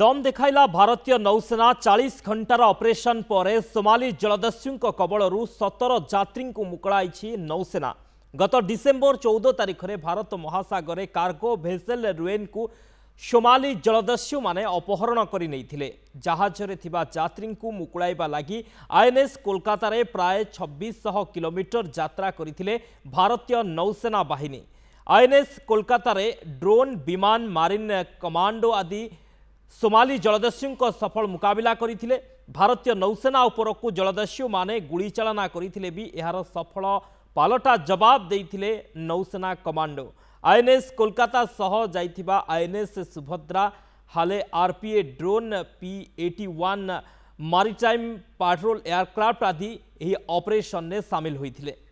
ଦମ୍ ଦେଖାଇଲା ଭାରତୀୟ ନୌସେନା ଚାଳିଶ ଘଣ୍ଟାର ଅପରେସନ୍ ପରେ ସୋମାଲି ଜଳଦସ୍ୟୁଙ୍କ କବଳରୁ ସତର ଯାତ୍ରୀଙ୍କୁ ମୁକୁଳାଇଛି ନୌସେନା ଗତ ଡିସେମ୍ବର ଚଉଦ ତାରିଖରେ ଭାରତ ମହାସାଗରରେ କାର୍ଗୋ ଭେସେଲ୍ ରୁଏନ୍କୁ ସୋମାଲି ଜଳଦସ୍ୟୁମାନେ ଅପହରଣ କରି ନେଇଥିଲେ ଜାହାଜରେ ଥିବା ଯାତ୍ରୀଙ୍କୁ ମୁକୁଳାଇବା ଲାଗି ଆଇଏନ୍ଏସ୍ କୋଲକାତାରେ ପ୍ରାୟ ଛବିଶଶହ କିଲୋମିଟର ଯାତ୍ରା କରିଥିଲେ ଭାରତୀୟ ନୌସେନା ବାହିନୀ ଆଇଏନ୍ଏସ୍ କୋଲକାତାରେ ଡ୍ରୋନ୍ ବିମାନ ମାରିନ୍ କମାଣ୍ଡୋ ଆଦି ସୋମାଲି ଜଳଦସ୍ୟୁଙ୍କ ସଫଳ ମୁକାବିଲା କରିଥିଲେ ଭାରତୀୟ ନୌସେନା ଉପରକୁ ଜଳଦସ୍ୟୁମାନେ ଗୁଳିଚାଳନା କରିଥିଲେ ବି ଏହାର ସଫଳ ପାଲଟା ଜବାବ ଦେଇଥିଲେ ନୌସେନା କମାଣ୍ଡୋ ଆଇଏନ୍ଏସ୍ କୋଲକାତା ସହ ଯାଇଥିବା ଆଇଏନ୍ଏସ୍ ସୁଭଦ୍ରା ହାଲେ RPA drone P eighty one maritime patrol aircraft ଆଦି ଏହି ଅପରେସନରେ ସାମିଲ ହୋଇଥିଲେ